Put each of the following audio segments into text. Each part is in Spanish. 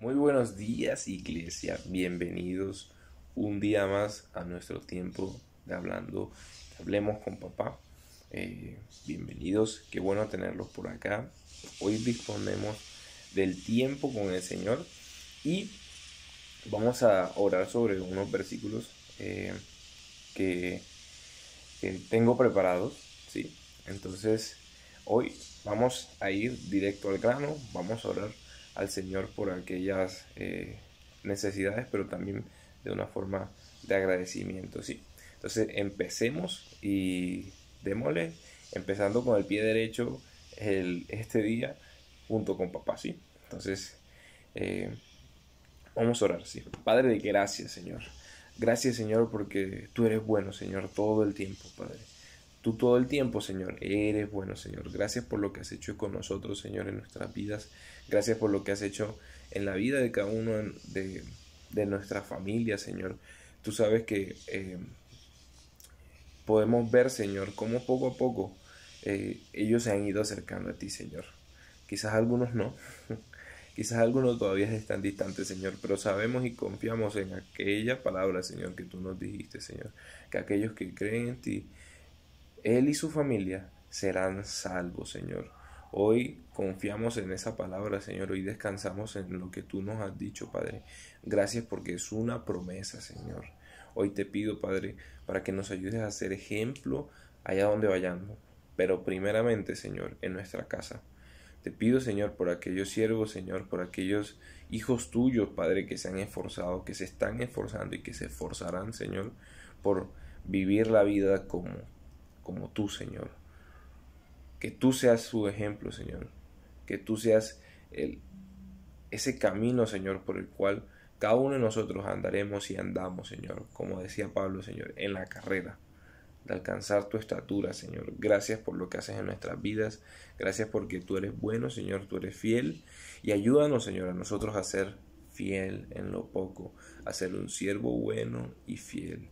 Muy buenos días iglesia, bienvenidos un día más a nuestro tiempo de hablando, hablemos con papá. Eh, bienvenidos, qué bueno tenerlos por acá. Hoy disponemos del tiempo con el Señor y vamos a orar sobre unos versículos eh, que, que, tengo preparados. ¿sí? Entonces, hoy vamos a ir directo al grano, vamos a orar al Señor por aquellas eh, necesidades, pero también de una forma de agradecimiento, ¿sí? Entonces empecemos y démosle, empezando con el pie derecho el, este día junto con papá, ¿sí? Entonces, eh, vamos a orar, ¿sí? Padre, de gracias, Señor. Gracias, Señor, porque tú eres bueno, Señor, todo el tiempo, Padre. Tú todo el tiempo, Señor, eres bueno, Señor. Gracias por lo que has hecho con nosotros, Señor, en nuestras vidas. Gracias por lo que has hecho en la vida de cada uno de, nuestra familia, Señor. Tú sabes que eh, podemos ver, Señor, cómo poco a poco eh, ellos se han ido acercando a ti, Señor. Quizás algunos no, quizás algunos todavía están distantes, Señor, pero sabemos y confiamos en aquella palabra, Señor, que tú nos dijiste, Señor, que aquellos que creen en ti, Él y su familia serán salvos, Señor. Hoy confiamos en esa palabra, Señor. Hoy descansamos en lo que tú nos has dicho, Padre. Gracias porque es una promesa, Señor. Hoy te pido, Padre, para que nos ayudes a ser ejemplo allá donde vayamos. Pero primeramente, Señor, en nuestra casa. Te pido, Señor, por aquellos siervos, Señor, por aquellos hijos tuyos, Padre, que se han esforzado, que se están esforzando y que se esforzarán, Señor, por vivir la vida como, como tú, Señor que tú seas su ejemplo, Señor. Que tú seas el, ese camino, Señor, por el cual cada uno de nosotros andaremos y andamos, Señor. Como decía Pablo, Señor, en la carrera de alcanzar tu estatura, Señor. Gracias por lo que haces en nuestras vidas. Gracias porque tú eres bueno, Señor, tú eres fiel. Y ayúdanos, Señor, a nosotros a ser fiel en lo poco, a ser un siervo bueno y fiel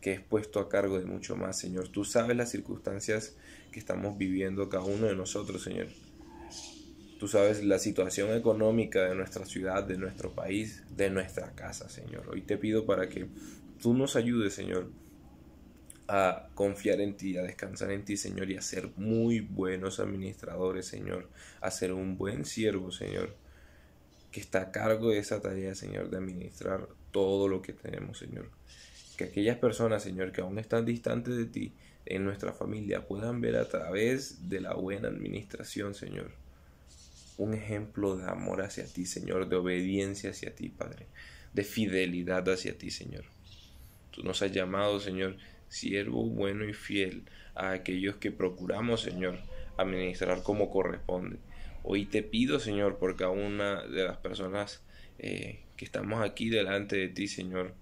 que es puesto a cargo de mucho más, Señor. Tú sabes las circunstancias que estamos viviendo cada uno de nosotros, Señor. Tú sabes la situación económica de nuestra ciudad, de nuestro país, de nuestra casa, Señor. Hoy te pido para que tú nos ayudes, Señor, a confiar en ti, a descansar en ti, Señor, y a ser muy buenos administradores, Señor, a ser un buen siervo, Señor, que está a cargo de esa tarea, Señor, de administrar todo lo que tenemos, Señor que aquellas personas, Señor, que aún están distantes de ti en nuestra familia, puedan ver a través de la buena administración, Señor, un ejemplo de amor hacia ti, Señor, de obediencia hacia ti, Padre, de fidelidad hacia ti, Señor. Tú nos has llamado, Señor, siervo bueno y fiel a aquellos que procuramos, Señor, administrar como corresponde. Hoy te pido, Señor, porque a una de las personas eh, que estamos aquí delante de ti, Señor,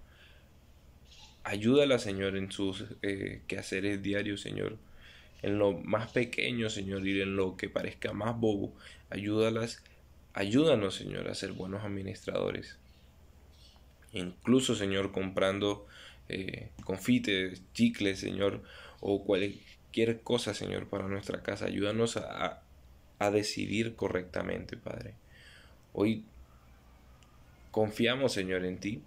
Ayúdala, Señor, en sus eh, quehaceres diarios, Señor. En lo más pequeño, Señor, y en lo que parezca más bobo. Ayúdalas, ayúdanos, Señor, a ser buenos administradores. Incluso, Señor, comprando eh, confites, chicles, Señor, o cualquier cosa, Señor, para nuestra casa. Ayúdanos a, a decidir correctamente, Padre. Hoy confiamos, Señor, en ti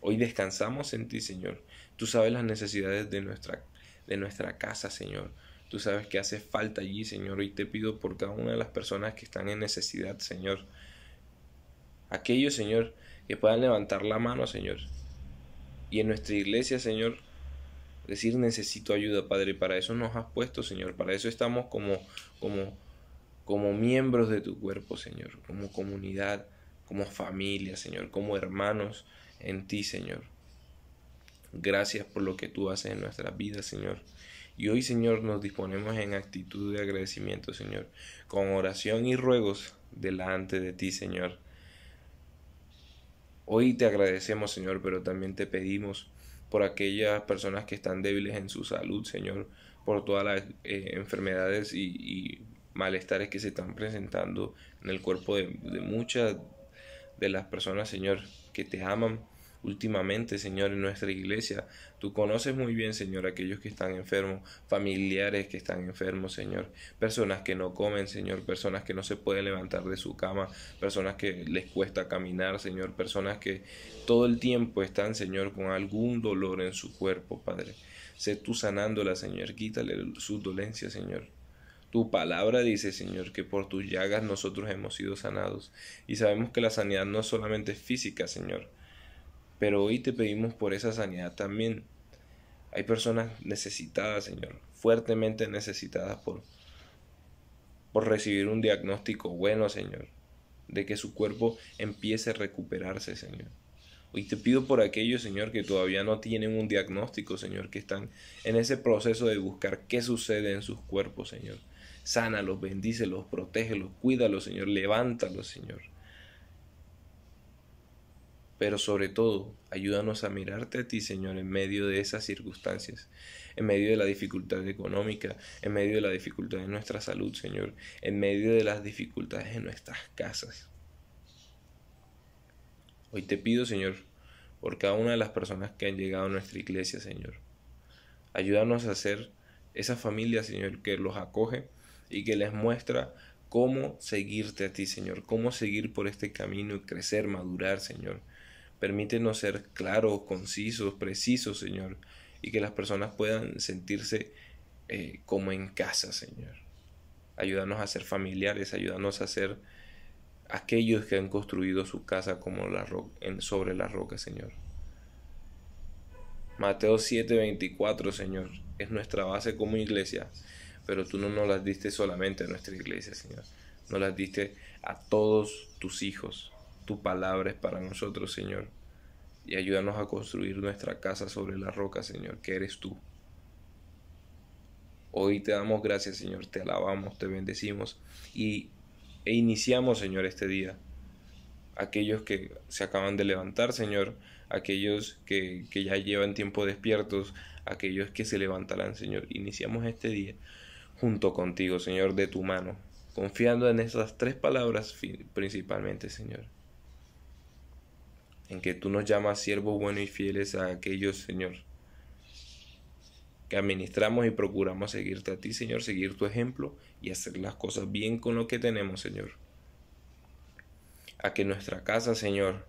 Hoy descansamos en ti, Señor. Tú sabes las necesidades de nuestra, de nuestra casa, Señor. Tú sabes que hace falta allí, Señor. Hoy te pido por cada una de las personas que están en necesidad, Señor. Aquellos, Señor, que puedan levantar la mano, Señor. Y en nuestra iglesia, Señor, decir necesito ayuda, Padre. Para eso nos has puesto, Señor. Para eso estamos como, como, como miembros de tu cuerpo, Señor. Como comunidad, como familia, Señor. Como hermanos en ti, Señor. Gracias por lo que tú haces en nuestra vida Señor. Y hoy, Señor, nos disponemos en actitud de agradecimiento, Señor, con oración y ruegos delante de ti, Señor. Hoy te agradecemos, Señor, pero también te pedimos por aquellas personas que están débiles en su salud, Señor, por todas las eh, enfermedades y, malestares que se están presentando en el cuerpo de muchas de las personas, Señor que te aman últimamente, Señor, en nuestra iglesia. Tú conoces muy bien, Señor, aquellos que están enfermos, familiares que están enfermos, Señor, personas que no comen, Señor, personas que no se pueden levantar de su cama, personas que les cuesta caminar, Señor, personas que todo el tiempo están, Señor, con algún dolor en su cuerpo, Padre. Sé tú sanándola, Señor, quítale su dolencia Señor. Tu palabra dice, Señor, que por tus llagas nosotros hemos sido sanados. Y sabemos que la sanidad no es solamente física, Señor. Pero hoy te pedimos por esa sanidad también. Hay personas necesitadas, Señor, fuertemente necesitadas por, por recibir un diagnóstico bueno, Señor, de que su cuerpo empiece a recuperarse, Señor. Hoy te pido por aquellos, Señor, que todavía no tienen un diagnóstico, Señor, que están en ese proceso de buscar qué sucede en sus cuerpos, Señor bendice, sánalos, bendícelos, cuida, cuídalos, Señor, levántalos, Señor. Pero sobre todo, ayúdanos a mirarte a ti, Señor, en medio de esas circunstancias, en medio de la dificultad económica, en medio de la dificultad de nuestra salud, Señor, en medio de las dificultades de nuestras casas. Hoy te pido, Señor, por cada una de las personas que han llegado a nuestra iglesia, Señor. Ayúdanos a ser esa familia, Señor, que los acoge y que les muestra cómo seguirte a ti, Señor, cómo seguir por este camino y crecer, madurar, Señor. Permítenos ser claros, concisos, precisos, Señor, y que las personas puedan sentirse eh, como en casa, Señor. Ayúdanos a ser familiares, ayúdanos a ser aquellos que han construido su casa como la sobre la roca, Señor. Mateo 7:24, Señor, es nuestra base como iglesia pero tú no nos las diste solamente a nuestra iglesia, Señor. No las diste a todos tus hijos. Tu palabra es para nosotros, Señor. Y ayúdanos a construir nuestra casa sobre la roca, Señor, que eres tú. Hoy te damos gracias, Señor. Te alabamos, te bendecimos. Y, e iniciamos, Señor, este día. Aquellos que se acaban de levantar, Señor. Aquellos que, que ya llevan tiempo despiertos. Aquellos que se levantarán, Señor. Iniciamos este día junto contigo, Señor, de tu mano, confiando en esas tres palabras principalmente, Señor. En que tú nos llamas siervos buenos y fieles a aquellos, Señor, que administramos y procuramos seguirte a ti, Señor, seguir tu ejemplo y hacer las cosas bien con lo que tenemos, Señor. A que nuestra casa, Señor,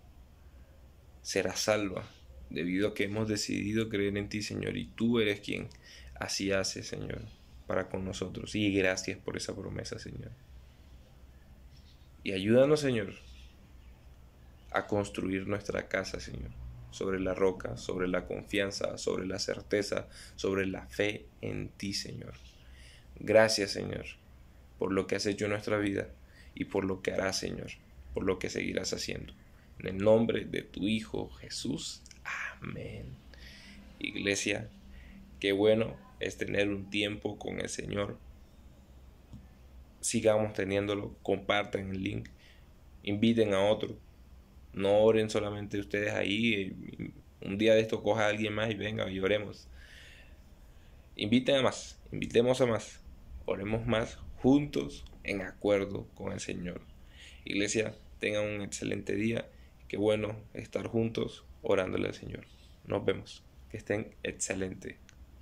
será salva, debido a que hemos decidido creer en ti, Señor, y tú eres quien así hace, Señor para con nosotros. Y gracias por esa promesa, Señor. Y ayúdanos, Señor, a construir nuestra casa, Señor, sobre la roca, sobre la confianza, sobre la certeza, sobre la fe en ti, Señor. Gracias, Señor, por lo que has hecho en nuestra vida y por lo que harás, Señor, por lo que seguirás haciendo. En el nombre de tu Hijo Jesús. Amén. Iglesia, qué bueno es tener un tiempo con el Señor. Sigamos teniéndolo, compartan el link, inviten a otro. No oren solamente ustedes ahí. Eh, un día de esto coja a alguien más y venga y oremos. Inviten a más, invitemos a más. Oremos más juntos en acuerdo con el Señor. Iglesia, tengan un excelente día. Qué bueno estar juntos orándole al Señor. Nos vemos. Que estén excelentes.